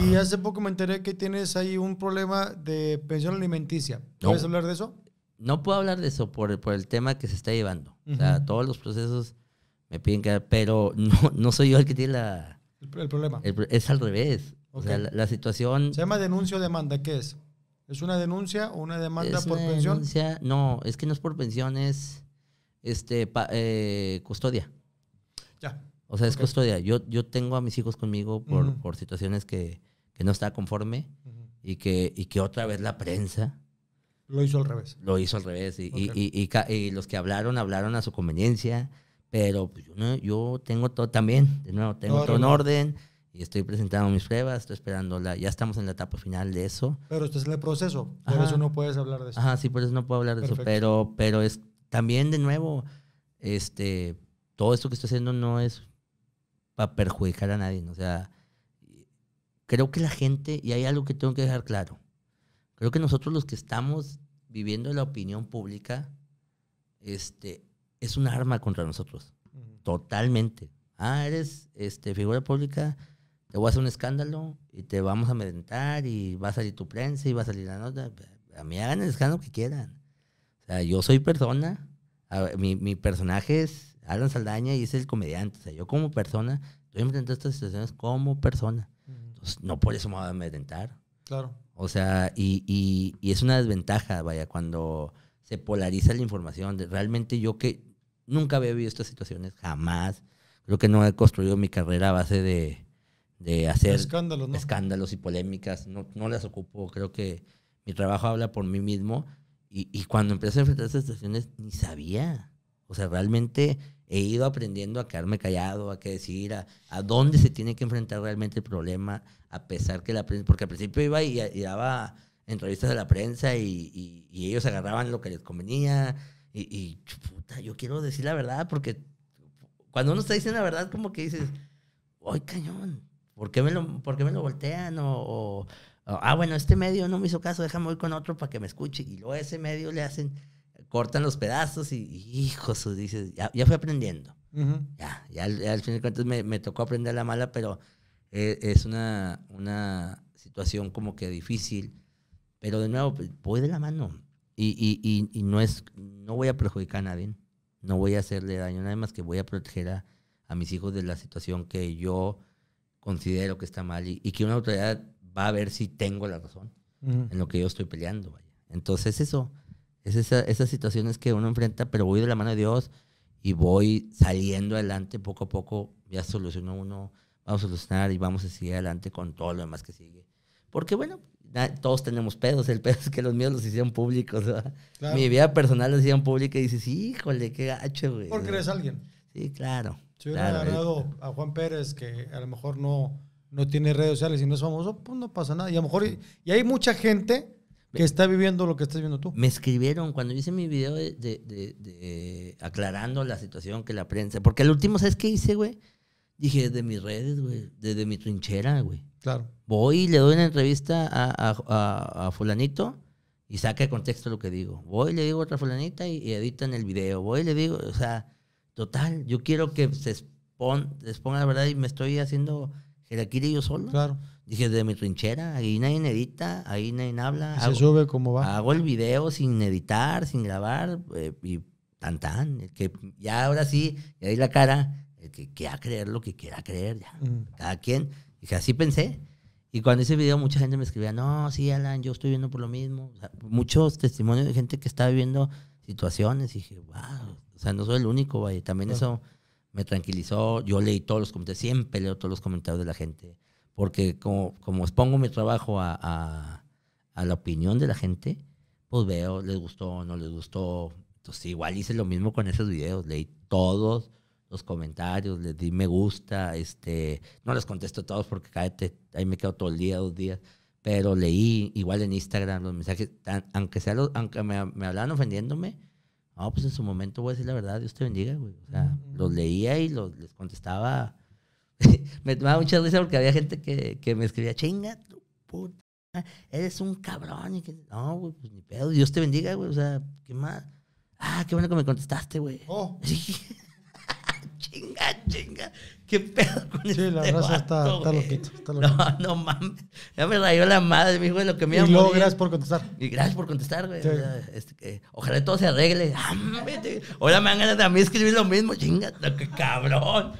Y hace poco me enteré que tienes ahí un problema de pensión alimenticia. ¿Puedes hablar de eso? No puedo hablar de eso por, el tema que se está llevando. todos los procesos me piden que... Pero no, soy yo el que tiene la... El, problema. es al revés. O sea, la, situación... Se llama denuncia o demanda. ¿Qué es? ¿Es una denuncia o una demanda por pensión? Denuncia, no, es que no es por pensión, es este, eh, custodia. Ya. O sea, es custodia. Yo, yo tengo a mis hijos conmigo por, por situaciones que, no está conforme y, que, y que otra vez la prensa. Lo hizo al revés. Lo hizo al revés. Y, y, y, y los que hablaron, hablaron a su conveniencia. Pero pues, yo, yo tengo todo también. De nuevo, tengo todo en orden y estoy presentando mis pruebas, estoy esperando la, ya estamos en la etapa final de eso. Pero este es el proceso, por eso no puedes hablar de eso. Ajá, sí, por eso no puedo hablar de eso, pero, pero es también de nuevo, este, todo esto que estoy haciendo no es para perjudicar a nadie. O sea, creo que la gente, y hay algo que tengo que dejar claro, creo que nosotros los que estamos viviendo la opinión pública, este, es un arma contra nosotros, totalmente. Ah, eres este, figura pública, te voy a hacer un escándalo y te vamos a medentar y va a salir tu prensa y va a salir la nota. A mí hagan el escándalo que quieran. O sea, yo soy persona, mi, mi personaje es Alan Saldaña y es el comediante. O sea, yo como persona, estoy enfrentando estas situaciones como persona. no por eso me voy a amedrentar. Claro. O sea, y, y, es una desventaja, vaya, cuando se polariza la información. Realmente yo que nunca había vivido estas situaciones, jamás. Creo que no he construido mi carrera a base de, de hacer escándalos, escándalos y polémicas. No, no las ocupo. Creo que mi trabajo habla por mí mismo. Y, y cuando empecé a enfrentar estas situaciones, ni sabía. O sea, realmente he ido aprendiendo a quedarme callado, a qué decir, a, dónde se tiene que enfrentar realmente el problema, a pesar que la prensa, porque al principio iba y, daba entrevistas a la prensa y, ellos agarraban lo que les convenía y, puta, yo quiero decir la verdad porque cuando uno está diciendo la verdad como que dices, ¡ay, cañón! ¿Por qué me lo, por me lo voltean? O, ah, bueno, este medio no me hizo caso, déjame ir con otro para que me escuche. Y luego ese medio le hacen cortan los pedazos y, hijos, dices, ya, ya fui aprendiendo. ya, ya, al fin de cuentas me, me, tocó aprender la mala, pero e, es una, una situación como que difícil. Pero de nuevo, pues, voy de la mano. Y, y, y, no es, no voy a perjudicar a nadie, no voy a hacerle daño, nada más que voy a proteger a, mis hijos de la situación que yo considero que está mal y, que una autoridad va a ver si tengo la razón en lo que yo estoy peleando. Entonces eso, es esas situaciones que uno enfrenta, pero voy de la mano de Dios y voy saliendo adelante poco a poco, ya solucionó uno, vamos a solucionar y vamos a seguir adelante con todo lo demás que sigue. Porque bueno, todos tenemos pedos, el pedo es que los míos los hicieron públicos, mi vida personal los hicieron públicos y dices, híjole, qué gacho, güey. Porque eres alguien. Sí, claro. Si hubiera claro, agarrado a Juan Pérez, que a lo mejor no, no tiene redes sociales y no es famoso, pues no pasa nada. Y a lo mejor, y hay mucha gente que está viviendo lo que estás viendo tú. Me escribieron cuando hice mi video de, aclarando la situación que la prensa. Porque el último, ¿sabes qué hice, güey? Dije, desde mis redes, güey, desde mi trinchera, güey. Claro. Voy y le doy una entrevista a, fulanito y saca contexto lo que digo. Voy y le digo otra fulanita y, editan el video. Voy y le digo, o sea, total, yo quiero que se se exponga la verdad y me estoy haciendo el yo solo. Claro. Dije, desde mi trinchera, ahí nadie edita, ahí nadie habla. Se sube como va. Hago el video sin editar, sin grabar, eh, y tan tan. que ya ahora sí, y ahí la cara, el que quiera creer lo que quiera creer, ya. Mm. Cada quien. Dije, así pensé. Y cuando hice el video mucha gente me escribía, no, sí, Alan, yo estoy viendo por lo mismo. muchos testimonios de gente que está viviendo situaciones. Y dije, wow, o sea, no soy el único, vaya. También eso me tranquilizó, yo leí todos los comentarios, siempre leo todos los comentarios de la gente, porque como, como expongo mi trabajo a, a, la opinión de la gente, pues veo, les gustó, no les gustó. Entonces igual hice lo mismo con esos videos, leí todos los comentarios, les di me gusta, este, no les contesto todos porque cállate, ahí me quedo todo el día, dos días, pero leí igual en Instagram los mensajes, aunque, sea los, aunque me, me ofendiéndome, no, pues en su momento voy a decir la verdad, Dios te bendiga, güey. O sea, los leía y los, les contestaba. me tomaba muchas risa porque había gente que, que me escribía, chinga, tú puta, eres un cabrón. Y que, no, güey, pues ni pedo, Dios te bendiga, güey. O sea, ¿qué más? Ah, qué bueno que me contestaste, güey. Oh. Sí chinga, chinga. ¿Qué pedo con sí, este la raza está, está, loquito, está loquito. No, no mames. Ya me rayó la madre, hijo, hijo lo que me iba Y luego, gracias por contestar. Y gracias por contestar, güey. este, ojalá todo se arregle. Ah, Ahora me van ganas de a mí escribir lo mismo, chinga, qué cabrón.